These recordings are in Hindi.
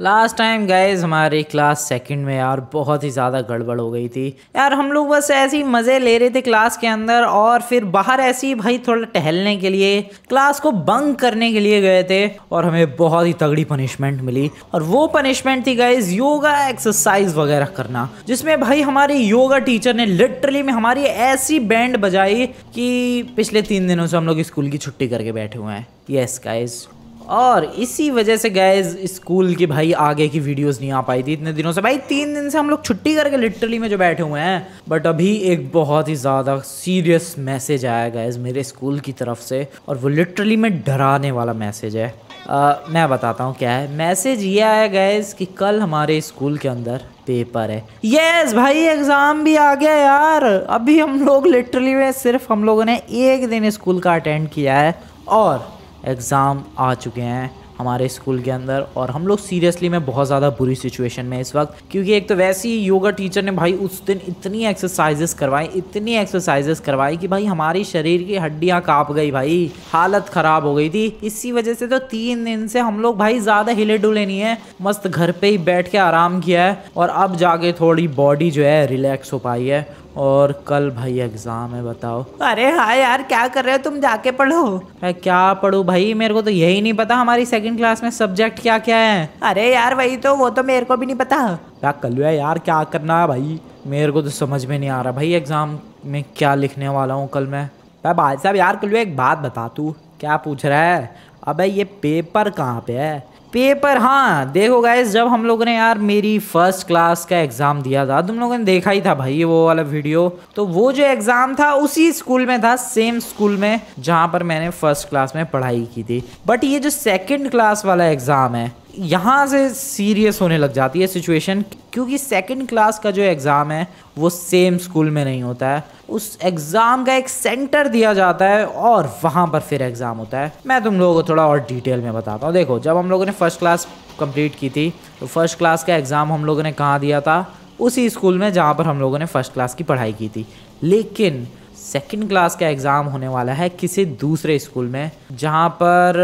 लास्ट टाइम गाइज हमारी क्लास सेकंड में यार बहुत ही ज़्यादा गड़बड़ हो गई थी यार हम लोग बस ऐसे ही मज़े ले रहे थे क्लास के अंदर और फिर बाहर ऐसे ही भाई थोड़ा टहलने के लिए क्लास को बंक करने के लिए गए थे और हमें बहुत ही तगड़ी पनिशमेंट मिली और वो पनिशमेंट थी गाइज योगा एक्सरसाइज वगैरह करना जिसमें भाई हमारे योगा टीचर ने लिटरली में हमारी ऐसी बैंड बजाई कि पिछले तीन दिनों से हम लोग स्कूल की छुट्टी करके बैठे हुए हैं यस गाइज और इसी वजह से गैज स्कूल की भाई आगे की वीडियोस नहीं आ पाई थी इतने दिनों से भाई तीन दिन से हम लोग छुट्टी करके लिटरली में जो बैठे हुए हैं बट अभी एक बहुत ही ज़्यादा सीरियस मैसेज आया गैज मेरे स्कूल की तरफ से और वो लिटरली में डराने वाला मैसेज है आ, मैं बताता हूँ क्या है मैसेज ये आया गैज कि कल हमारे स्कूल के अंदर पेपर है यस भाई एग्ज़ाम भी आ गया यार अभी हम लोग लिटरली में सिर्फ हम लोगों ने एक दिन स्कूल का अटेंड किया है और एग्ज़ाम आ चुके हैं हमारे स्कूल के अंदर और हम लोग सीरियसली में बहुत ज़्यादा बुरी सिचुएशन में इस वक्त क्योंकि एक तो वैसे ही योगा टीचर ने भाई उस दिन इतनी एक्सरसाइजेस करवाई इतनी एक्सरसाइजेस करवाई कि भाई हमारी शरीर की हड्डियाँ काँप गई भाई हालत ख़राब हो गई थी इसी वजह से तो तीन दिन से हम लोग भाई ज़्यादा हिले डुले नहीं है मस्त घर पर ही बैठ के आराम किया है और अब जाके थोड़ी बॉडी जो है रिलैक्स हो पाई है और कल भाई एग्ज़ाम है बताओ अरे हाँ यार क्या कर रहे हो तुम जाके पढ़ो मैं क्या पढ़ू भाई मेरे को तो यही नहीं पता हमारी सेकंड क्लास में सब्जेक्ट क्या क्या है अरे यार वही तो वो तो मेरे को भी नहीं पता क्या कल यार क्या करना है भाई मेरे को तो समझ में नहीं आ रहा भाई एग्ज़ाम में क्या लिखने वाला हूँ कल मैं भाई साहब यार कल एक बात बता तू क्या पूछ रहा है अबे ये पेपर कहाँ पे है पेपर हाँ देखो गाइज जब हम लोगों ने यार मेरी फर्स्ट क्लास का एग्ज़ाम दिया था तुम लोगों ने देखा ही था भाई वो वाला वीडियो तो वो जो एग्ज़ाम था उसी स्कूल में था सेम स्कूल में जहाँ पर मैंने फर्स्ट क्लास में पढ़ाई की थी बट ये जो सेकेंड क्लास वाला एग्ज़ाम है यहाँ से सीरियस होने लग जाती है सिचुएशन क्योंकि सेकंड क्लास का जो एग्ज़ाम है वो सेम स्कूल में नहीं होता है उस एग्ज़ाम का एक सेंटर दिया जाता है और वहाँ पर फिर एग्ज़ाम होता है मैं तुम लोगों को थोड़ा और डिटेल में बताता हूँ देखो जब हम लोगों ने फ़र्स्ट क्लास कंप्लीट की थी तो फर्स्ट क्लास का एग्ज़ाम हम लोगों ने कहाँ दिया था उसी स्कूल में जहाँ पर हम लोगों ने फ़र्स्ट क्लास की पढ़ाई की थी लेकिन सेकेंड क्लास का एग्ज़ाम होने वाला है किसी दूसरे स्कूल में जहाँ पर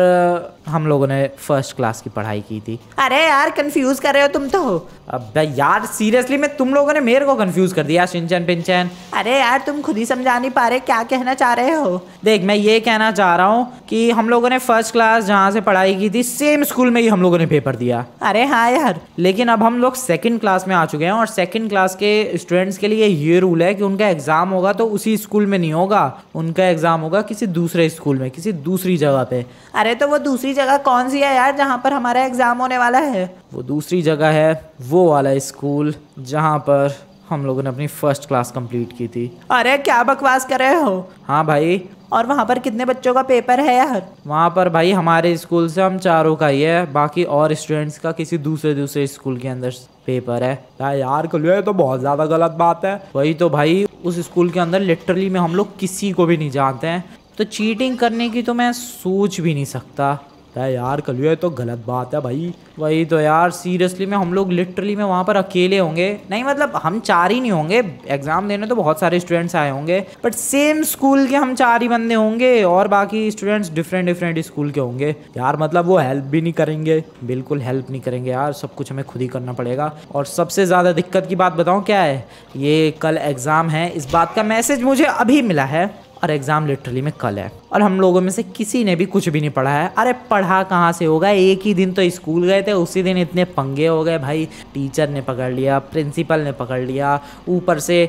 हम लोगों ने फर्स्ट क्लास की पढ़ाई की थी अरे यार कंफ्यूज कर रहे हो तुम तो अब यार सीरियसली मैं तुम लोगों ने मेरे को कंफ्यूज कर दिया सिंचन पिंचन अरे यार तुम खुद ही समझा नहीं पा रहे क्या कहना चाह रहे हो देख मैं ये कहना चाह रहा हूँ कि हम लोगों ने फर्स्ट क्लास जहाँ से पढ़ाई की थी सेम स्कूल में ही हम लोगों ने पेपर दिया अरे हाँ यार लेकिन अब हम लोग सेकंड क्लास में आ चुके हैं और सेकंड क्लास के स्टूडेंट्स के लिए ये रूल है कि उनका एग्जाम होगा तो उसी स्कूल में नहीं होगा उनका एग्जाम होगा किसी दूसरे स्कूल में किसी दूसरी जगह पे अरे तो वो दूसरी दूसरी जगह कौन सी है यार जहाँ पर हमारा एग्ज़ाम होने वाला है वो दूसरी जगह है वो वाला स्कूल जहाँ पर हम लोगों ने अपनी फर्स्ट क्लास कंप्लीट की थी अरे क्या बकवास कर रहे हो हाँ भाई और वहाँ पर कितने बच्चों का पेपर है यार वहाँ पर भाई हमारे स्कूल से हम चारों का ही है बाकी और स्टूडेंट्स का किसी दूसरे दूसरे स्कूल के अंदर पेपर है यार कलियो ये तो बहुत ज़्यादा गलत बात है वही तो भाई उस स्कूल के अंदर लिटरली में हम लोग किसी को भी नहीं जानते हैं तो चीटिंग करने की तो मैं सोच भी नहीं सकता है यार कलुए तो गलत बात है भाई वही तो यार सीरियसली में हम लोग लिटरली में वहाँ पर अकेले होंगे नहीं मतलब हम चार ही नहीं होंगे एग्जाम देने तो बहुत सारे स्टूडेंट्स आए होंगे बट सेम स्कूल के हम चार ही बंदे होंगे और बाकी स्टूडेंट्स डिफरेंट डिफरेंट स्कूल के होंगे यार मतलब वो हेल्प भी नहीं करेंगे बिल्कुल हेल्प नहीं करेंगे यार सब कुछ हमें खुद ही करना पड़ेगा और सबसे ज़्यादा दिक्कत की बात बताऊँ क्या है ये कल एग्ज़ाम है इस बात का मैसेज मुझे अभी मिला है और एग्ज़ाम लिटरली में कल है और हम लोगों में से किसी ने भी कुछ भी नहीं पढ़ा है अरे पढ़ा कहाँ से होगा एक ही दिन तो स्कूल गए थे उसी दिन इतने पंगे हो गए भाई टीचर ने पकड़ लिया प्रिंसिपल ने पकड़ लिया ऊपर से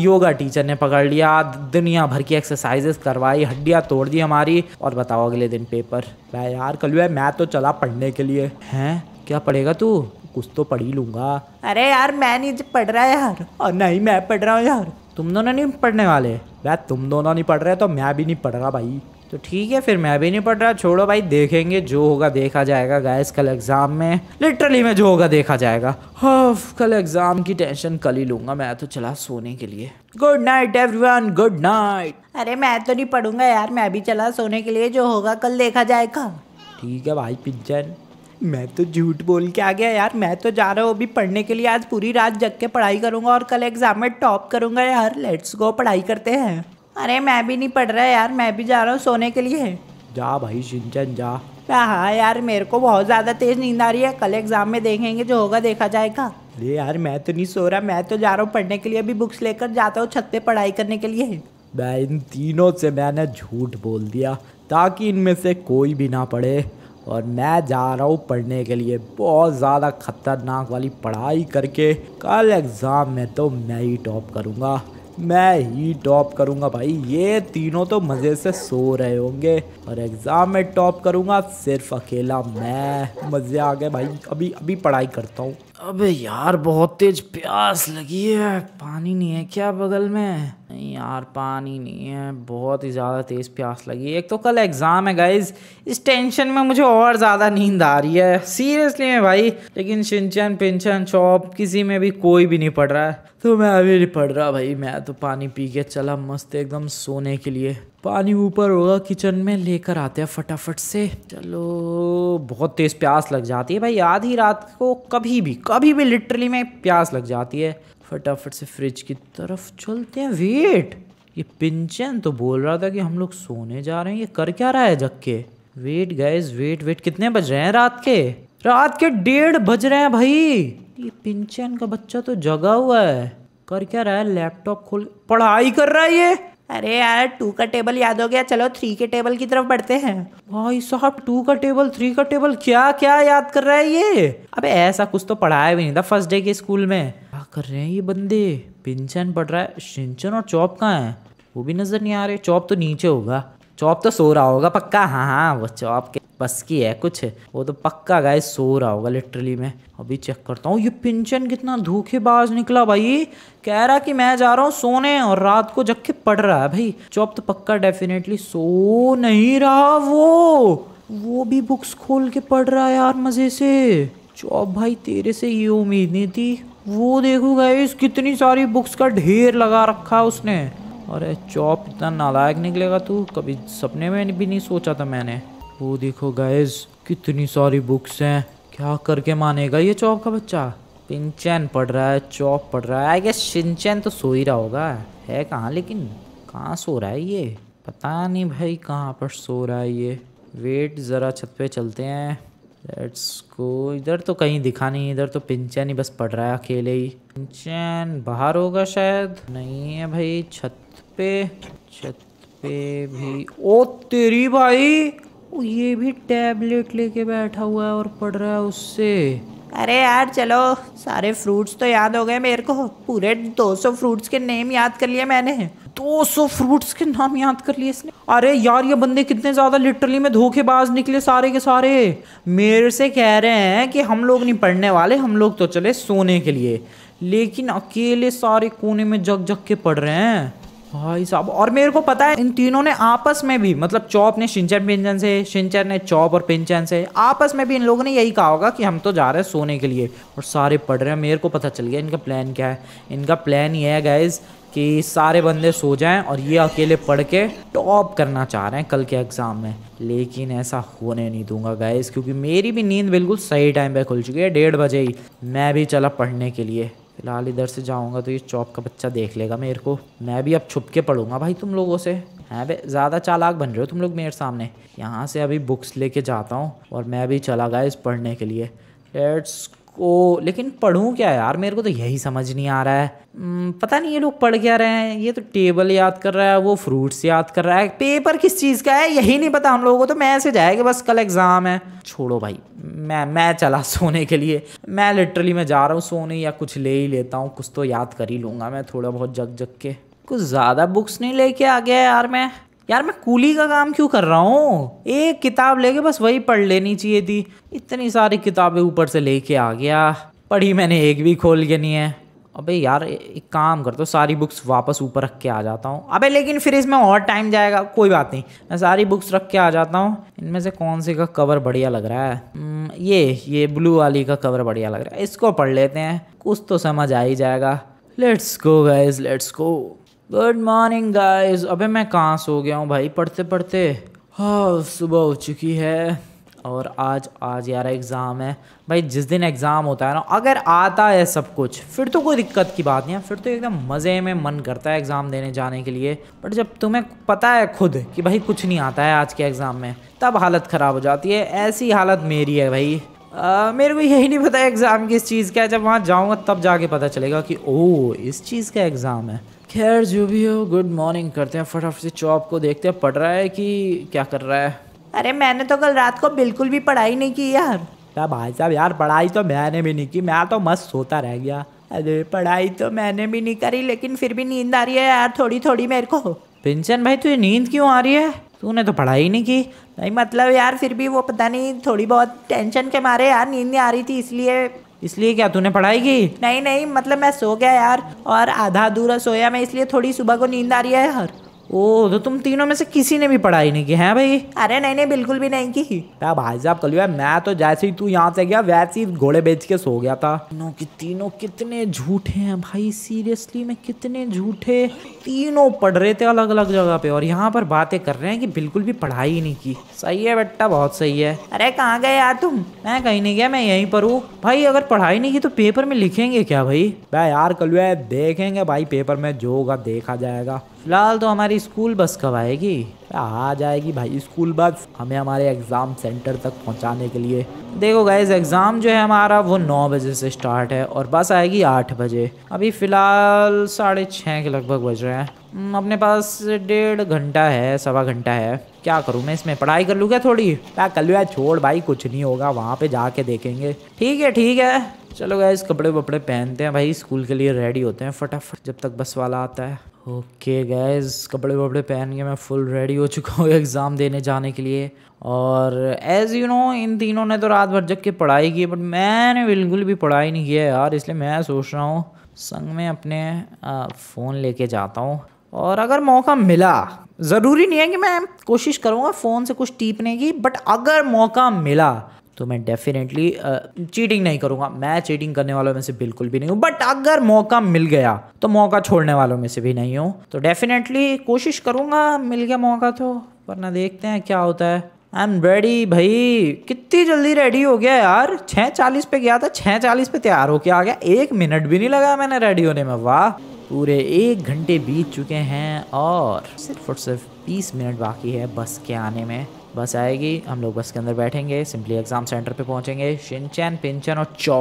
योगा टीचर ने पकड़ लिया दुनिया भर की एक्सरसाइजेस करवाई हड्डियाँ तोड़ दी हमारी और बताओ अगले दिन पेपर यार कल मैं तो चला पढ़ने के लिए हैं क्या पढ़ेगा तू कुछ तो पढ़ ही लूंगा अरे यार मैं नहीं पढ़ रहा यार और नहीं मैं पढ़ रहा हूँ यार तुम दोनों नहीं पढ़ने वाले वह तुम दोनों नहीं पढ़ रहे तो मैं भी नहीं पढ़ रहा भाई तो ठीक है फिर मैं भी नहीं पढ़ रहा छोड़ो भाई देखेंगे जो होगा देखा जाएगा गैस कल एग्ज़ाम में लिटरली में जो होगा देखा जाएगा हाँ कल एग्ज़ाम की टेंशन कल ही लूंगा मैं तो चला सोने के लिए good night everyone good night अरे मैं तो नहीं पढ़ूंगा यार मैं भी चला सोने के लिए जो होगा कल देखा जाएगा ठीक है भाई पिज्जन मैं तो झूठ बोल के आ गया यार मैं तो जा रहा हूँ अभी पढ़ने के लिए आज पूरी रात जग के पढ़ाई करूँगा और कल एग्जाम में टॉप करूँगा यार लेट्स गो पढ़ाई करते हैं अरे मैं भी नहीं पढ़ रहा यार मैं भी जा रहा हूँ सोने के लिए जा भाई सिंचन जा हाँ, हाँ यार मेरे को बहुत ज़्यादा तेज़ नींद आ रही है कल एग्जाम में देखेंगे जो होगा देखा जाएगा अरे यार मैं तो नहीं सो रहा मैं तो जा रहा हूँ पढ़ने के लिए अभी बुक्स लेकर जाता हूँ छत पे पढ़ाई करने के लिए मैं इन तीनों से मैंने झूठ बोल दिया ताकि इनमें से कोई भी ना पढ़े और मैं जा रहा हूँ पढ़ने के लिए बहुत ज़्यादा ख़तरनाक वाली पढ़ाई करके कल एग्ज़ाम में तो मैं ही टॉप करूँगा मैं ही टॉप करूँगा भाई ये तीनों तो मज़े से सो रहे होंगे और एग्ज़ाम में टॉप करूँगा सिर्फ अकेला मैं मज़े आ गए भाई अभी अभी पढ़ाई करता हूँ अबे यार बहुत तेज़ प्यास लगी है पानी नहीं है क्या बगल में नहीं यार पानी नहीं है बहुत ही ज़्यादा तेज़ प्यास लगी एक तो कल एग्ज़ाम है गाइज इस टेंशन में मुझे और ज़्यादा नींद आ रही है सीरियसली में भाई लेकिन सिंचन पिंचन चौप किसी में भी कोई भी नहीं पढ़ रहा है तो मैं अभी नहीं पढ़ रहा भाई मैं तो पानी पी के चला मस्त एकदम सोने के लिए पानी ऊपर होगा किचन में लेकर आते हैं फटाफट से चलो बहुत तेज़ प्यास लग जाती है भाई आधी रात को कभी भी कभी भी लिटरली में प्यास लग जाती है फटाफट से फ्रिज की तरफ चलते हैं वेट ये पिंचन तो बोल रहा था कि हम लोग सोने जा रहे हैं ये कर क्या रहा है जग के वेट गाइज वेट वेट कितने बज रहे हैं रात के रात के डेढ़ बज रहे हैं भाई ये पिंचन का बच्चा तो जगा हुआ है कर क्या रहा है लैपटॉप खोल पढ़ाई कर रहा है ये अरे यार टू का टेबल याद हो गया चलो थ्री के टेबल की तरफ बढ़ते हैं भाई साहब टू का टेबल थ्री का टेबल क्या क्या याद कर रहा है ये अबे ऐसा कुछ तो पढ़ाया भी नहीं था फर्स्ट डे के स्कूल में कर रहे हैं ये बंदे पिंचन पड़ रहा है सिंचन और चौप कहाँ है वो भी नज़र नहीं आ रहे चौप तो नीचे होगा चौप तो सो रहा होगा पक्का हाँ हाँ वो चौप के बस की है कुछ वो तो पक्का गाय सो रहा होगा लिटरली मैं अभी चेक करता हूँ ये पिंचन कितना धोखेबाज निकला भाई कह रहा कि मैं जा रहा हूँ सोने और रात को जग के पड़ रहा है भाई चौप तो पक्का डेफिनेटली सो नहीं रहा वो वो भी बुक्स खोल के पढ़ रहा है यार मज़े से चौप भाई तेरे से ये उम्मीद नहीं थी वो देखो गाइस कितनी सारी बुक्स का ढेर लगा रखा है उसने अरे चौप इतना नालायक निकलेगा तू कभी सपने में भी नहीं सोचा था मैंने वो देखो गाइस कितनी सारी बुक्स हैं क्या करके मानेगा ये चौप का बच्चा पिंचैन पढ़ रहा है चौप पढ़ रहा है आई गेस सिंचैन तो सो ही रहा होगा है कहाँ लेकिन कहाँ सो रहा है ये पता नहीं भाई कहाँ पर सो रहा है ये वेट ज़रा छत पे चलते हैं लेट्स गो इधर तो कहीं दिखा नहीं इधर तो पिंचन ही बस पड़ रहा है अकेले ही पिंचन बाहर होगा शायद नहीं है भाई छत पे छत पे भी ओ तेरी भाई ये भी टैबलेट लेके बैठा हुआ है और पढ़ रहा है उससे अरे यार चलो सारे फ्रूट्स तो याद हो गए मेरे को पूरे 200 फ्रूट्स के नेम याद कर लिए मैंने 200 फ्रूट्स के नाम याद कर लिए इसने अरे यार ये बंदे कितने ज़्यादा लिटरली में धोखेबाज निकले सारे के सारे मेरे से कह रहे हैं कि हम लोग नहीं पढ़ने वाले हम लोग तो चले सोने के लिए लेकिन अकेले सारे कोने में जग जग के पढ़ रहे हैं भाई साहब और मेरे को पता है इन तीनों ने आपस में भी मतलब चौप ने शिंचन पिंचन से शिंचन ने चौप और पिंचन से आपस में भी इन लोगों ने यही कहा होगा कि हम तो जा रहे हैं सोने के लिए और सारे पढ़ रहे हैं मेरे को पता चल गया इनका प्लान क्या है इनका प्लान ये है गाइज कि सारे बंदे सो जाएं और ये अकेले पढ़ के टॉप करना चाह रहे हैं कल के एग्ज़ाम में लेकिन ऐसा होने नहीं दूंगा गैस क्योंकि मेरी भी नींद बिल्कुल सही टाइम पे खुल चुकी है डेढ़ बजे ही मैं भी चला पढ़ने के लिए फिलहाल इधर से जाऊँगा तो ये चौक का बच्चा देख लेगा मेरे को मैं भी अब छुप के पढ़ूंगा भाई तुम लोगों से हैं बे ज़्यादा चालाक बन रहे हो तुम लोग मेरे सामने यहाँ से अभी बुक्स लेके जाता हूँ और मैं भी चला गया इस पढ़ने के लिए लेट्स को लेकिन पढ़ूँ क्या यार मेरे को तो यही समझ नहीं आ रहा है हम्म, पता नहीं ये लोग पढ़ क्या रहे हैं ये तो टेबल याद कर रहा है वो फ्रूट्स याद कर रहा है पेपर किस चीज़ का है यही नहीं पता हम लोगों को तो मैसेज आया जाएगा बस कल एग्ज़ाम है छोड़ो भाई मैं मैं चला सोने के लिए मैं लिटरली मैं जा रहा हूँ सोने या कुछ ले ही लेता हूँ कुछ तो याद कर ही लूँगा मैं थोड़ा बहुत जग जग के कुछ ज़्यादा बुक्स नहीं लेके आ गया यार मैं यार मैं कूली का काम क्यों कर रहा हूँ एक किताब लेके बस वही पढ़ लेनी चाहिए थी इतनी सारी किताबें ऊपर से लेके आ गया पढ़ी मैंने एक भी खोल के नहीं है अबे यार एक काम कर दो तो, सारी बुक्स वापस ऊपर रख के आ जाता हूँ अबे लेकिन फिर इसमें और टाइम जाएगा कोई बात नहीं मैं सारी बुक्स रख के आ जाता हूँ इनमें से कौन से का कवर बढ़िया लग रहा है हम्म, ये ये ब्लू वाली का कवर बढ़िया लग रहा है इसको पढ़ लेते हैं कुछ तो समझ आ ही जाएगा let's go guys let's go good morning guys अबे मैं कहाँ सो गया हूँ भाई पढ़ते पढ़ते हाँ सुबह हो चुकी है और आज आज यार एग्ज़ाम है भाई जिस दिन एग्ज़ाम होता है ना अगर आता है सब कुछ फिर तो कोई दिक्कत की बात नहीं है फिर तो एकदम मज़े में मन करता है एग्ज़ाम देने जाने के लिए बट जब तुम्हें पता है खुद कि भाई कुछ नहीं आता है आज के एग्ज़ाम में तब हालत ख़राब हो जाती है ऐसी हालत मेरी है भाई आ, मेरे को यही नहीं पता एग्ज़ाम किस चीज़ का है जब वहाँ जाऊँगा तब जाके पता चलेगा कि ओ इस चीज़ का एग्ज़ाम है खैर जो भी हो गुड मॉर्निंग करते हैं फटाफट से चॉप को देखते हैं पढ़ रहा है कि क्या कर रहा है अरे मैंने तो कल रात को बिल्कुल भी पढ़ाई नहीं की यार क्या भाई साहब यार पढ़ाई तो मैंने भी नहीं की मैं तो मस्त सोता रह गया अरे पढ़ाई तो मैंने भी नहीं करी लेकिन फिर भी नींद आ रही है यार थोड़ी थोड़ी मेरे को पिंचन भाई तुझे नींद क्यों आ रही है तूने तो पढ़ाई नहीं की नहीं मतलब यार फिर भी वो पता नहीं थोड़ी बहुत टेंशन के मारे यार नींद नहीं आ रही थी इसलिए इसलिए क्या तूने पढ़ाई की नहीं नहीं मतलब मैं सो गया यार और आधा अधूरा सोया मैं इसलिए थोड़ी सुबह को नींद आ रही है यार ओ तो तुम तीनों में से किसी ने भी पढ़ाई नहीं की है भाई अरे नहीं नहीं बिल्कुल भी नहीं की क्या भाई साहब कल मैं तो जैसे ही तू यहाँ से गया वैसे ही घोड़े बेच के सो गया था तीनों की तीनों कितने झूठे हैं भाई सीरियसली मैं कितने झूठे तीनों पढ़ रहे थे अलग अलग जगह पे और यहाँ पर बातें कर रहे हैं कि बिल्कुल भी पढ़ाई नहीं की सही है बेटा बहुत सही है अरे कहाँ गए यार तुम मैं कहीं नहीं गया मैं यहीं पर हूँ भाई अगर पढ़ाई नहीं की तो पेपर में लिखेंगे क्या भाई यार कल देखेंगे भाई पेपर में जो होगा देखा जाएगा फिलहाल तो हमारी स्कूल बस कब आएगी आ जाएगी भाई स्कूल बस हमें हमारे एग्ज़ाम सेंटर तक पहुंचाने के लिए देखो गाइज एग्ज़ाम जो है हमारा वो नौ बजे से स्टार्ट है और बस आएगी आठ बजे अभी फ़िलहाल साढ़े छः के लगभग बज रहे हैं हम्म, अपने पास डेढ़ घंटा है सवा घंटा है क्या करूँ मैं इसमें पढ़ाई कर लूँ क्या थोड़ी क्या कर लूँ छोड़ भाई कुछ नहीं होगा वहाँ पे जाके देखेंगे ठीक है ठीक है चलो गाइज कपड़े वपड़े पहनते हैं भाई स्कूल के लिए रेडी होते हैं फटाफट जब तक बस वाला आता है ओके गैज़ कपड़े वपड़े पहन के मैं फुल रेडी हो चुका हूँ एग्ज़ाम देने जाने के लिए और एज़ यू नो इन तीनों ने तो रात भर जग के पढ़ाई की बट मैंने बिल्कुल भी पढ़ाई नहीं किया है यार इसलिए मैं सोच रहा हूँ संग में अपने फ़ोन लेके जाता हूँ और अगर मौका मिला ज़रूरी नहीं है कि मैं कोशिश करूँगा फ़ोन से कुछ टीपने की बट अगर मौका मिला तो मैं डेफिनेटली चीटिंग uh, नहीं करूंगा मैं चीटिंग करने वालों में से बिल्कुल भी नहीं हूँ बट अगर मौका मिल गया तो मौका छोड़ने वालों में से भी नहीं हूँ तो डेफिनेटली कोशिश करूंगा मिल गया मौका तो वरना देखते हैं क्या होता है आई एम रेडी भाई कितनी जल्दी रेडी हो गया यार छः चालीस पे गया था छः चालीस पे तैयार होके आ गया एक मिनट भी नहीं लगाया मैंने रेडी होने में वाह पूरे एक घंटे बीत चुके हैं और सिर्फ और सिर्फ बीस मिनट बाकी है बस के आने में बस आएगी हम लोग बस के अंदर बैठेंगे सिंपली एग्ज़ाम सेंटर पे पहुंचेंगे शिनचैन पिंचन और चौ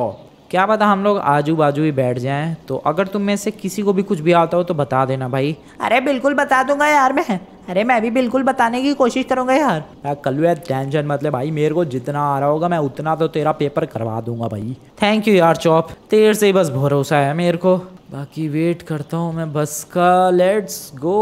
क्या पता हम लोग आजू बाजू ही बैठ जाएं तो अगर तुम में से किसी को भी कुछ भी आता हो तो बता देना भाई अरे बिल्कुल बता दूंगा यार मैं अरे मैं भी बिल्कुल बताने की कोशिश करूंगा यार यार कल टेंशन मतलब भाई मेरे को जितना आ रहा होगा मैं उतना तो तेरा पेपर करवा दूंगा भाई थैंक यू यार चौप तेर से ही बस भरोसा है मेरे को बाकी वेट करता हूँ मैं बस का लेट्स गो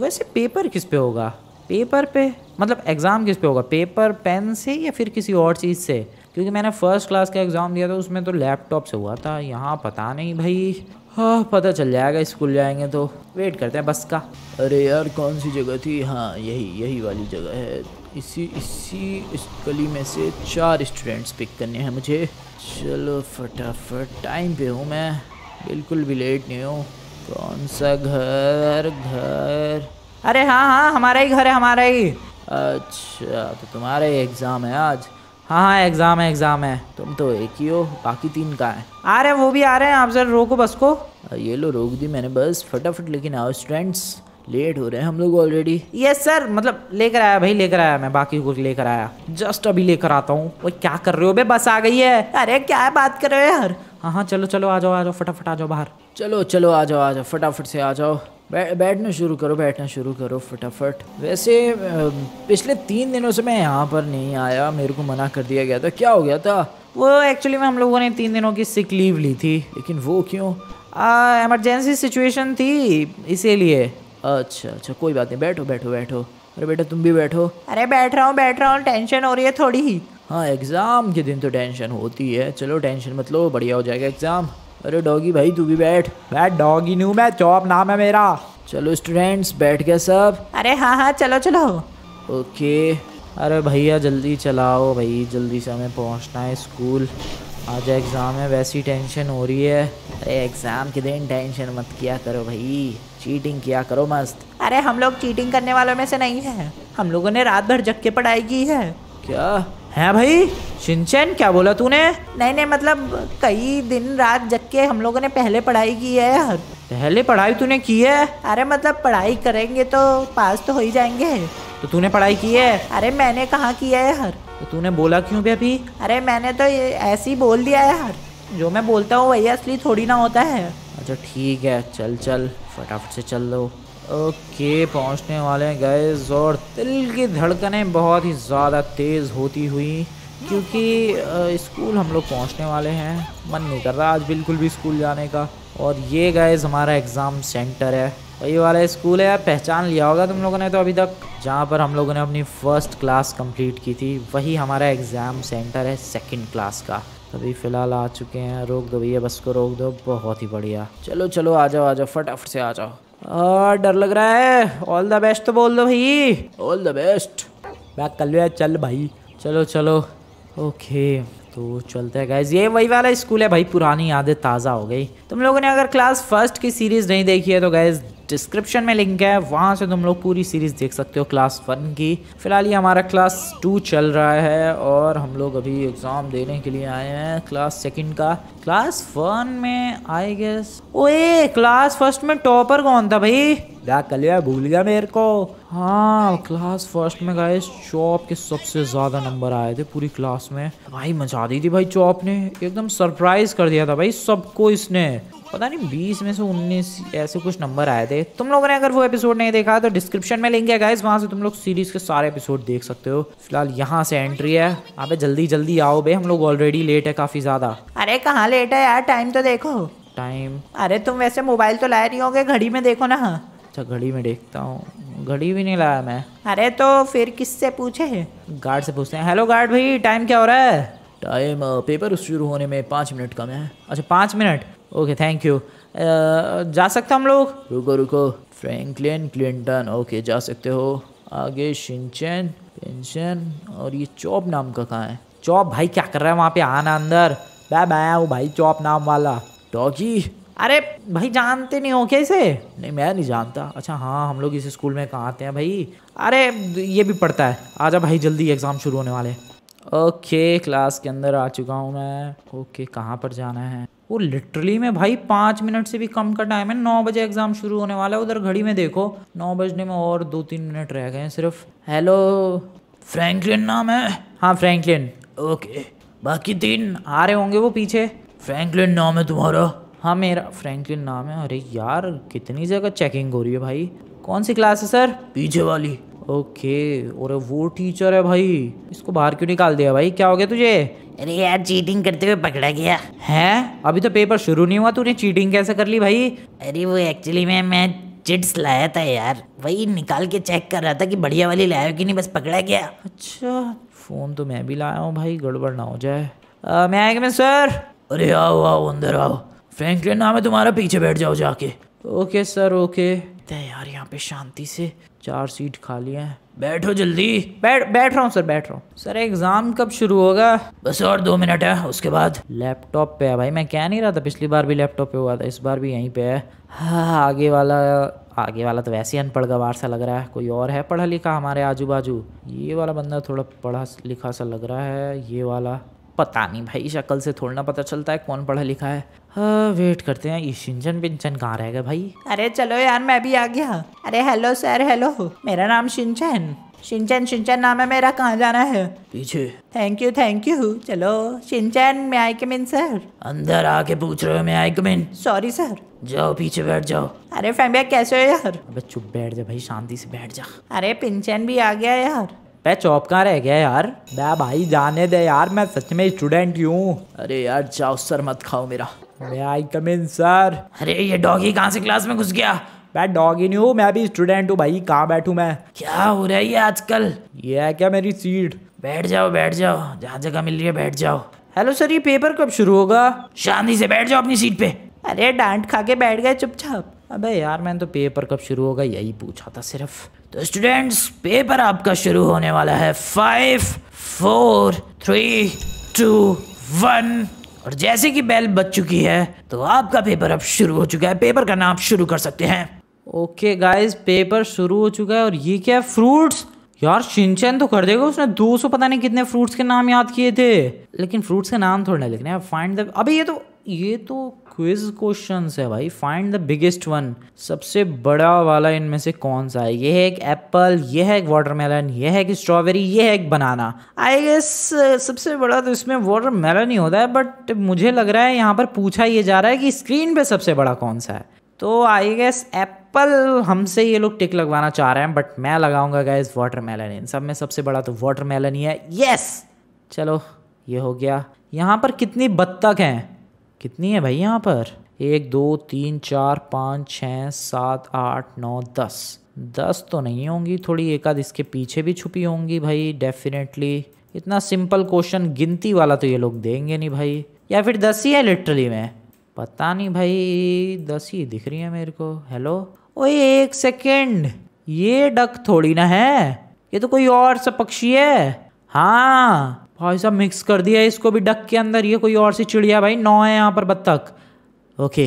वैसे पेपर किस पे होगा पेपर पे मतलब एग्ज़ाम किस पे होगा पेपर पेन से या फिर किसी और चीज़ से क्योंकि मैंने फर्स्ट क्लास का एग्ज़ाम दिया था उसमें तो लैपटॉप से हुआ था यहाँ पता नहीं भाई हाँ पता चल जाएगा स्कूल जाएंगे तो वेट करते हैं बस का अरे यार कौन सी जगह थी हाँ यही यही वाली जगह है इसी इसी इस गली में से चार स्टूडेंट्स पिक करने हैं मुझे चलो फटाफट टाइम पे हूँ मैं बिल्कुल भी लेट नहीं हूँ कौन सा घर घर अरे हाँ हाँ हमारा ही घर है हमारा ही अच्छा तो तुम्हारा ही एग्ज़ाम है आज हाँ हाँ एग्ज़ाम है एग्ज़ाम है तुम तो एक ही हो बाकी तीन का है आ रहे हैं वो भी आ रहे हैं आप जरा रोको बस को ये लो रोक दी मैंने बस फटाफट लेकिन आओ स्टूडेंट्स लेट हो रहे हैं हम लोग ऑलरेडी यस सर मतलब लेकर आया भाई लेकर आया मैं बाकी को लेकर आया जस्ट अभी लेकर आता हूँ वो क्या कर रहे हो बे बस आ गई है अरे क्या है बात कर रहे हो यार हाँ हाँ चलो चलो आ जाओ आ जाओ फटाफट आ जाओ बाहर चलो चलो आ जाओ आ जाओ फटाफट से आ जाओ बैठना शुरू करो बैठना शुरू करो फटाफट वैसे पिछले तीन दिनों से मैं यहाँ पर नहीं आया मेरे को मना कर दिया गया था क्या हो गया था वो एक्चुअली में हम लोगों ने तीन दिनों की सिक लीव ली थी लेकिन वो क्यों एमरजेंसी सिचुएशन थी इसीलिए अच्छा अच्छा कोई बात नहीं बैठो बैठो बैठो अरे बेटा तुम भी बैठो अरे बैठ रहा हूँ बैठ रहा हूँ टेंशन हो रही है थोड़ी ही हाँ एग्ज़ाम के दिन तो टेंशन होती है चलो टेंशन मतलब बढ़िया हो जाएगा एग्ज़ाम अरे डॉगी भाई तू भी बैठ बैठ डॉगी न्यू मैं चौप नाम है मेरा चलो स्टूडेंट्स बैठ गए सब अरे हाँ हाँ चलो चलो ओके अरे भैया जल्दी चलाओ भाई जल्दी से हमें पहुँचना है स्कूल आज एग्ज़ाम है वैसी टेंशन हो रही है अरे एग्ज़ाम के दिन टेंशन मत किया करो भाई चीटिंग किया करो मस्त अरे हम लोग चीटिंग करने वालों में से नहीं है हम लोगों ने रात भर जग के पढ़ाई की है क्या है भाई शिनचैन क्या बोला तूने नहीं नहीं मतलब कई दिन रात जग के हम लोगों ने पहले पढ़ाई की है यार पहले पढ़ाई तूने की है अरे मतलब पढ़ाई करेंगे तो पास तो हो ही जाएंगे तो तूने पढ़ाई की है अरे मैंने कहा किया है यार तो तूने बोला क्यों भी अभी अरे मैंने तो ऐसे ही बोल दिया है हर जो मैं बोलता हूँ वही असली थोड़ी ना होता है अच्छा ठीक है चल चल फटाफट से चल लो ओके पहुंचने वाले हैं गैस और दिल की धड़कनें बहुत ही ज़्यादा तेज़ होती हुई क्योंकि स्कूल हम लोग पहुंचने वाले हैं मन नहीं कर रहा आज बिल्कुल भी स्कूल जाने का और ये गैस हमारा एग्ज़ाम सेंटर है वही वाला स्कूल है यार पहचान लिया होगा तुम लोगों ने तो अभी तक जहाँ पर हम लोगों ने अपनी फ़र्स्ट क्लास कम्प्लीट की थी वही हमारा एग्ज़ाम सेंटर है सेकेंड क्लास का अभी फ़िलहाल आ चुके हैं रोक दो भैया बस को रोक दो बहुत ही बढ़िया चलो चलो आ जाओ आ जाओ फटाफट से आ जाओ हाँ, डर लग रहा है ऑल द बेस्ट तो बोल दो भाई ऑल द बेस्ट मैं कल भी चल भाई चलो चलो ओके तो चलते हैं गाइज ये वही वाला स्कूल है भाई पुरानी यादें ताज़ा हो गई तुम लोगों ने अगर क्लास फर्स्ट की सीरीज़ नहीं देखी है तो गाइज डिस्क्रिप्शन में लिंक है वहाँ से तुम लोग पूरी सीरीज़ देख सकते हो क्लास वन की फ़िलहाल ये हमारा क्लास टू चल रहा है और हम लोग अभी एग्ज़ाम देने के लिए आए हैं क्लास सेकंड का क्लास वन में आई गेस ओए क्लास फर्स्ट में टॉपर कौन था भाई क्या कल भूल गया मेरे को हाँ क्लास फर्स्ट में गाइस चॉप के सबसे ज़्यादा नंबर आए थे पूरी क्लास में भाई मजा दी थी भाई चॉप ने एकदम सरप्राइज कर दिया था भाई सबको इसने पता नहीं बीस में से उन्नीस ऐसे कुछ नंबर आए थे तुम लोगों ने अगर वो एपिसोड नहीं देखा तो डिस्क्रिप्शन में लिंक है गाइज वहाँ से तुम लोग सीरीज के सारे एपिसोड देख सकते हो फिलहाल यहाँ से एंट्री है आप जल्दी जल्दी आओ बे हम लोग ऑलरेडी लेट है काफी ज्यादा अरे कहाँ लेट है यार टाइम तो देखो टाइम अरे तुम वैसे मोबाइल तो लाए नहीं होगे घड़ी में देखो ना अच्छा घड़ी में देखता हूँ घड़ी भी नहीं लाया मैं अरे तो फिर किससे पूछे गार्ड से पूछते हैं हेलो गार्ड भाई टाइम क्या हो रहा है टाइम पेपर शुरू होने में पाँच मिनट कम है अच्छा पाँच मिनट ओके थैंक यू जा सकते हम लोग रुको रुको फ्रैंकलिन क्लिंटन ओके जा सकते हो आगे शिंचन पेंशन और ये चौप नाम का कहाँ है चौप भाई क्या कर रहा है वहाँ पे आना अंदर बै बया हूँ भाई चौप नाम वाला टॉकी अरे भाई जानते नहीं हो क्या इसे नहीं मैं नहीं जानता अच्छा हाँ हम लोग इस स्कूल में कहाँ आते हैं भाई अरे ये भी पढ़ता है आजा भाई जल्दी एग्ज़ाम शुरू होने वाले ओके क्लास के अंदर आ चुका हूँ मैं ओके कहाँ पर जाना है वो लिटरली में भाई पाँच मिनट से भी कम का टाइम है नौ बजे एग्ज़ाम शुरू होने वाला है उधर घड़ी में देखो नौ बजने में और दो तीन मिनट रह गए हैं सिर्फ हेलो फ्रैंकलिन नाम है हाँ फ्रैंकलिन ओके बाकी तीन आ रहे होंगे वो पीछे फ्रैंकलिन नाम है तुम्हारा हाँ मेरा फ्रैंकलिन नाम है अरे यार कितनी जगह चेकिंग हो रही है भाई कौन सी क्लास है सर पीछे वाली ओके और वो टीचर है भाई इसको बाहर क्यों निकाल दिया भाई क्या हो गया तुझे अरे यार चीटिंग करते हुए पकड़ा गया है अभी तो पेपर शुरू नहीं हुआ तूने चीटिंग कैसे कर ली भाई अरे वो एक्चुअली में मैं चिट्स लाया था यार वही निकाल के चेक कर रहा था कि बढ़िया वाली लाया कि नहीं बस पकड़ा गया अच्छा फोन तो मैं भी लाया हूँ भाई गड़बड़ ना हो जाए आ, मैं आएगा मैं सर अरे आओ आओ अंदर आओ फ्रैंकलिन नाम है तुम्हारा पीछे बैठ जाओ जाके ओके सर ओके लगता हैं यार यहाँ पे शांति से चार सीट खाली हैं बैठो जल्दी बैठ बैठ रहा हूँ सर बैठ रहा हूँ सर एग्ज़ाम कब शुरू होगा बस और दो मिनट है उसके बाद लैपटॉप पे है भाई मैं कह नहीं रहा था पिछली बार भी लैपटॉप पे हुआ था इस बार भी यहीं पे है हाँ आगे वाला आगे वाला तो वैसे ही अनपढ़ गवार सा लग रहा है कोई और है पढ़ा लिखा हमारे आजू बाजू ये वाला बंदा थोड़ा पढ़ा लिखा सा लग रहा है ये वाला पता नहीं भाई शक्ल से थोड़ा ना पता चलता है कौन पढ़ा लिखा है आ, हाँ, वेट करते हैं शिंचन पिंचन कहाँ रह गए भाई अरे चलो यार मैं भी आ गया अरे हेलो सर हेलो मेरा नाम शिंचन शिंचन शिंचन नाम है मेरा कहाँ जाना है पीछे थैंक यू थैंक यू चलो शिंचन मैं आई कमिन सर अंदर आके पूछ रहे हो मैं आई कमिन सॉरी सर जाओ पीछे बैठ जाओ अरे फैमिया कैसे हो यार अबे चुप बैठ जा भाई शांति से बैठ जा अरे पिंचन भी आ गया यार पे चौप कहाँ रह गया यार मैं भाई जाने दे यार मैं सच में स्टूडेंट ही हूँ अरे यार जाओ सर मत खाओ मेरा मैं आई कम इन सर अरे ये डॉगी कहाँ से क्लास में घुस गया मैं डॉगी नहीं हूँ मैं भी स्टूडेंट हूँ भाई कहाँ बैठू मैं क्या हो रहा है ये आजकल ये है क्या मेरी सीट बैठ जाओ बैठ जाओ जहाँ जगह मिल रही है बैठ जाओ हेलो सर ये पेपर कब शुरू होगा शांति से बैठ जाओ अपनी सीट पे अरे डांट खा के बैठ गए चुपचाप अबे यार मैंने तो पेपर कब शुरू होगा यही पूछा था सिर्फ तो स्टूडेंट्स पेपर आपका शुरू होने वाला है five four three two one और जैसे कि बेल बच चुकी है तो आपका पेपर अब शुरू हो चुका है पेपर का नाम शुरू कर सकते हैं ओके गाइस पेपर शुरू हो चुका है और ये क्या है फ्रूट्स यार शिनचैन तो कर देगा उसने 200 पता नहीं कितने फ्रूट्स के नाम याद किए थे लेकिन फ्रूट्स के नाम थोड़े ना लिखने फाइंड द ये तो ये तो क्विज क्वेश्चंस है भाई फाइंड द बिगेस्ट वन सबसे बड़ा वाला इनमें से कौन सा है ये है एक एप्पल ये है एक वाटरमेलन ये है एक स्ट्रॉबेरी ये है एक बनाना आई गेस सबसे बड़ा तो इसमें वाटरमेलन ही होता है बट मुझे लग रहा है यहाँ पर पूछा ये जा रहा है कि स्क्रीन पे सबसे बड़ा कौन सा है तो आई गेस एप्पल हमसे ये लोग टिक लगवाना चाह रहे हैं बट मैं लगाऊंगा गैस वाटरमेलन इन सब में सबसे बड़ा तो वाटरमेलन ही है यस चलो ये हो गया यहाँ पर कितनी बत्तख हैं कितनी है भाई यहाँ पर एक दो तीन चार पाँच छः सात आठ नौ दस दस तो नहीं होंगी थोड़ी एक आध इसके पीछे भी छुपी होंगी भाई डेफिनेटली इतना सिंपल क्वेश्चन गिनती वाला तो ये लोग देंगे नहीं भाई या फिर दस ही है लिटरली में पता नहीं भाई दस ही दिख रही है मेरे को हेलो ओए एक सेकेंड ये डक थोड़ी ना है ये तो कोई और सा पक्षी है हाँ भाई साहब मिक्स कर दिया इसको भी डक के अंदर ये कोई और सी चिड़िया भाई नौ है यहाँ पर बत्तख okay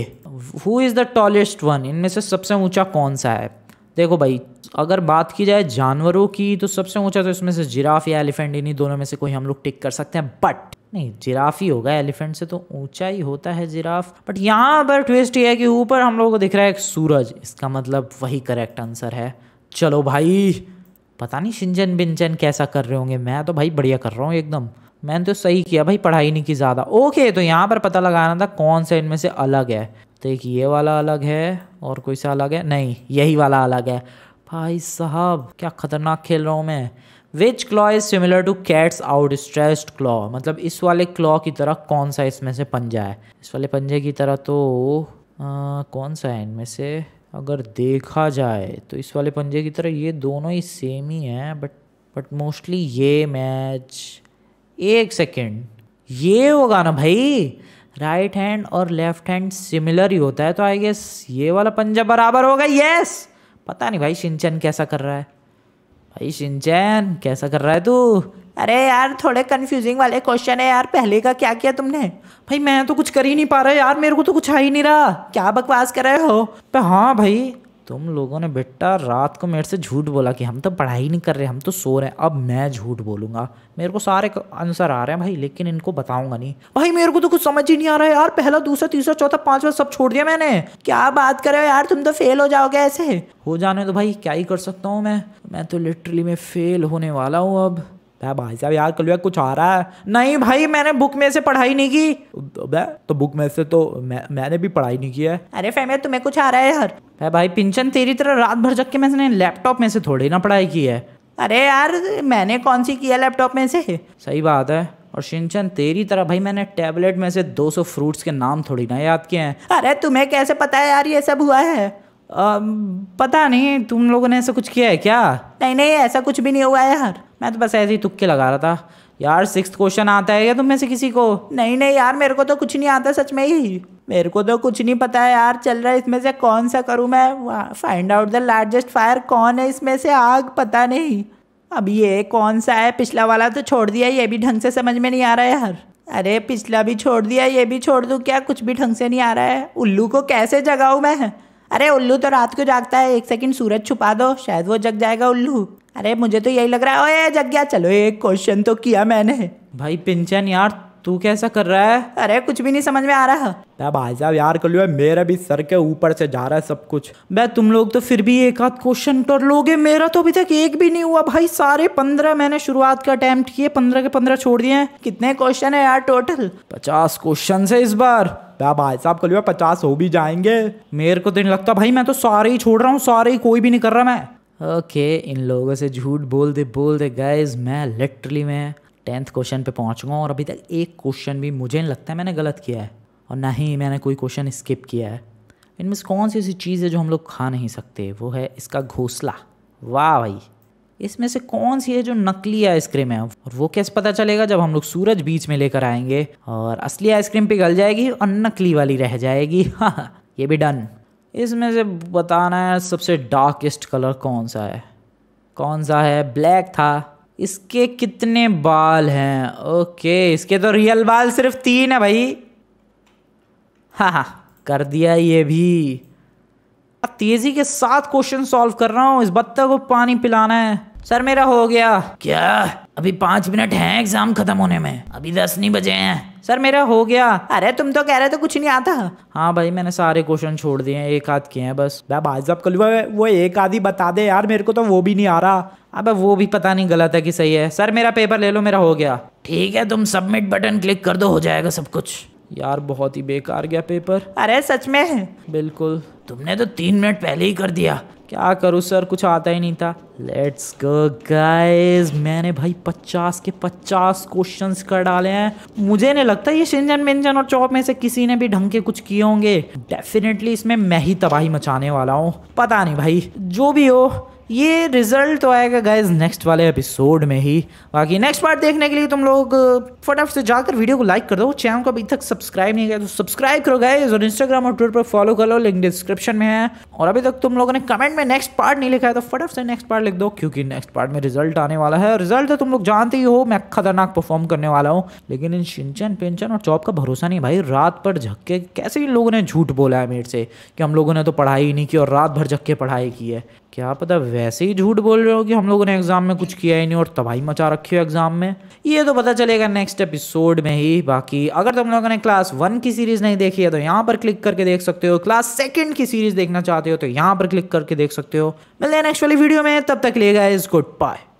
who is the tallest one इनमें से सबसे ऊंचा कौन सा है देखो भाई अगर बात की जाए जानवरों की तो सबसे ऊंचा तो इसमें से जिराफ या एलिफेंट इन्हीं दोनों में से कोई हम लोग टिक कर सकते हैं बट नहीं जिराफ ही होगा एलिफेंट से तो ऊंचा ही होता है जिराफ बट यहाँ पर ट्विस्ट ये है कि ऊपर हम लोगों को दिख रहा है एक सूरज इसका मतलब वही करेक्ट आंसर है चलो भाई पता नहीं शिंजन बिंजन कैसा कर रहे होंगे मैं तो भाई बढ़िया कर रहा हूँ एकदम मैंने तो सही किया भाई पढ़ाई नहीं की ज़्यादा ओके तो यहाँ पर पता लगाना था कौन सा इनमें से अलग है तो एक ये वाला अलग है और कोई सा अलग है नहीं यही वाला अलग है भाई साहब क्या खतरनाक खेल रहा हूँ मैं which claw is similar to cats out stressed claw मतलब इस वाले क्लॉ की तरह कौन सा इसमें से पंजा है इस वाले पंजे की तरह तो आ, कौन सा है इनमें से अगर देखा जाए तो इस वाले पंजे की तरह ये दोनों ही सेम ही हैं बट बट मोस्टली ये मैच एक सेकेंड ये होगा ना भाई राइट हैंड और लेफ्ट हैंड सिमिलर ही होता है तो आई गेस ये वाला पंजा बराबर होगा यस पता नहीं भाई सिंचन कैसा कर रहा है भाई सिंचन कैसा कर रहा है तू अरे यार थोड़े कन्फ्यूजिंग वाले क्वेश्चन है यार पहले का क्या किया तुमने भाई मैं तो कुछ कर ही नहीं पा रहा यार मेरे को तो कुछ आ ही नहीं रहा क्या बकवास कर रहे हो पे हाँ भाई तुम लोगों ने बेटा रात को मेरे से झूठ बोला कि हम तो पढ़ाई नहीं कर रहे हम तो सो रहे हैं अब मैं झूठ बोलूंगा मेरे को सारे आंसर आ रहे हैं भाई लेकिन इनको बताऊंगा नहीं भाई मेरे को तो कुछ समझ ही नहीं आ रहा है यार पहला दूसरा तीसरा चौथा पांचवा सब छोड़ दिया मैंने क्या बात कर रहे हो यार तुम तो फेल हो जाओगे ऐसे हो जाने तो भाई क्या ही कर सकता हूँ मैं मैं तो लिटरली में फेल होने वाला हूँ अब मैं तो भाई साहब यार कल कुछ आ रहा है नहीं भाई मैंने बुक में से पढ़ाई नहीं की तो बुक में से तो मैं मैंने भी पढ़ाई नहीं की है अरे फैमिया तुम्हें कुछ आ रहा है यार भाई पिंचन तेरी तरह रात भर जग के मैंने लैपटॉप में से थोड़ी ना पढ़ाई की है अरे यार मैंने कौन सी किया लैपटॉप में से सही बात है और शिनचन तेरी तरह भाई मैंने टैबलेट में से 200 फ्रूट्स के नाम थोड़ी ना याद किए हैं अरे तुम्हें कैसे पता है यार ये सब हुआ है पता नहीं तुम लोगों ने ऐसा कुछ किया है क्या नहीं नहीं ऐसा कुछ भी नहीं हुआ है यार मैं तो बस ऐसे ही तुक्के लगा रहा था यार सिक्स क्वेश्चन आता है क्या तुम में से किसी को नहीं नहीं यार मेरे को तो कुछ नहीं आता सच में ही मेरे को तो कुछ नहीं पता है यार चल रहा है इसमें से कौन सा करूँ मैं find out the largest fire कौन है इसमें से आग पता नहीं अब ये कौन सा है पिछला वाला तो छोड़ दिया ये भी ढंग से समझ में नहीं आ रहा है यार अरे पिछला भी छोड़ दिया ये भी छोड़ दूँ क्या कुछ भी ढंग से नहीं आ रहा है उल्लू को कैसे जगाऊँ मैं अरे उल्लू तो रात को जागता है एक सेकंड सूरज छुपा दो शायद वो जग जाएगा उल्लू अरे मुझे तो यही लग रहा है ओए जग गया चलो एक क्वेश्चन तो किया मैंने भाई पिंचन यार तू कैसा कर रहा है अरे कुछ भी नहीं समझ में आ रहा मैं भाई साहब यार कर लियो मेरा भी सर के ऊपर से जा रहा है सब कुछ मैं तुम लोग तो फिर भी एक आध क्वेश्चन कर लोगे मेरा तो अभी तक एक भी नहीं हुआ भाई सारे पंद्रह मैंने शुरुआत का अटेम्प्ट किए पंद्रह के पंद्रह छोड़ दिए हैं कितने क्वेश्चन है यार टोटल पचास क्वेश्चन है इस बार क्या भाई साहब कल पचास हो भी जाएंगे मेरे को तो नहीं लगता भाई मैं तो सारे ही छोड़ रहा हूँ सारे ही कोई भी नहीं कर रहा मैं ओके okay, इन लोगों से झूठ बोल दे बोल दे गाइज मैं लिटरली मैं टेंथ क्वेश्चन पे पहुंच गया और अभी तक एक क्वेश्चन भी मुझे नहीं लगता है मैंने गलत किया है और ना ही मैंने कोई क्वेश्चन स्किप किया है इनमें से कौन सी ऐसी चीज़ है जो हम लोग खा नहीं सकते वो है इसका घोसला वाह भाई इसमें से कौन सी है जो नकली आइसक्रीम है और वो कैसे पता चलेगा जब हम लोग सूरज बीच में लेकर आएंगे और असली आइसक्रीम पिघल जाएगी और नकली वाली रह जाएगी हाँ ये भी डन इसमें से बताना है सबसे डार्केस्ट कलर कौन सा है कौन सा है ब्लैक था इसके कितने बाल हैं ओके इसके तो रियल बाल सिर्फ तीन है भाई हाँ हाँ कर दिया ये भी तेजी के साथ क्वेश्चन सॉल्व कर रहा हूँ इस बत्तख को पानी पिलाना है सर मेरा हो गया क्या अभी पांच मिनट है एग्जाम खत्म होने में अभी दस नहीं बजे हैं सर मेरा हो गया अरे तुम तो कह रहे थे कुछ नहीं आता हाँ भाई मैंने सारे क्वेश्चन छोड़ दिए हैं एक आध किए हैं बस भाई साहब कल वो एक ही बता दे यार मेरे को तो वो भी नहीं आ रहा अब वो भी पता नहीं गलत है कि सही है सर मेरा पेपर ले लो मेरा हो गया ठीक है तुम सबमिट बटन क्लिक कर दो हो जाएगा सब कुछ यार बहुत ही बेकार गया पेपर अरे सच में बिल्कुल तुमने तो तीन मिनट पहले ही कर दिया क्या करूँ सर कुछ आता ही नहीं था लेट्स गो गाइस मैंने भाई पचास के पचास क्वेश्चंस कर डाले हैं मुझे नहीं लगता ये शिंजन मिंजन और चौप में से किसी ने भी ढंग के कुछ किए होंगे डेफिनेटली इसमें मैं ही तबाही मचाने वाला हूँ पता नहीं भाई जो भी हो ये रिजल्ट तो आएगा गाइज नेक्स्ट वाले एपिसोड में ही बाकी नेक्स्ट पार्ट देखने के लिए तुम लोग फटाफट से जाकर वीडियो को लाइक कर दो चैनल को अभी तक सब्सक्राइब नहीं किया तो सब्सक्राइब करो गाइज और इंस्टाग्राम और ट्विटर पर फॉलो कर लो लिंक डिस्क्रिप्शन में है और अभी तक तुम लोगों ने कमेंट में नेक्स्ट पार्ट नहीं लिखा है तो फटाफट से नेक्स्ट पार्ट लिख दो क्योंकि नेक्स्ट पार्ट में रिजल्ट आने वाला है रिजल्ट तो तुम लोग जानते ही हो मैं खतरनाक परफॉर्म करने वाला हूँ लेकिन इन शिंचन पिंचन और चौप का भरोसा नहीं भाई रात पर झक्के कैसे इन लोगों ने झूठ बोला है मेरे से कि हम लोगों ने तो पढ़ाई ही नहीं की और रात भर झक्के पढ़ाई की है क्या पता वैसे ही झूठ बोल रहे हो कि हम लोगों ने एग्जाम में कुछ किया ही नहीं और तबाही मचा रखी हो एग्जाम में ये तो पता चलेगा नेक्स्ट एपिसोड में ही बाकी अगर तुम लोगों ने क्लास वन की सीरीज नहीं देखी है तो यहाँ पर क्लिक करके देख सकते हो क्लास सेकंड की सीरीज देखना चाहते हो तो यहाँ पर क्लिक करके देख सकते हो मिलते हैं नेक्स्ट वाली वीडियो में तब तक लेगा इज गुड बाय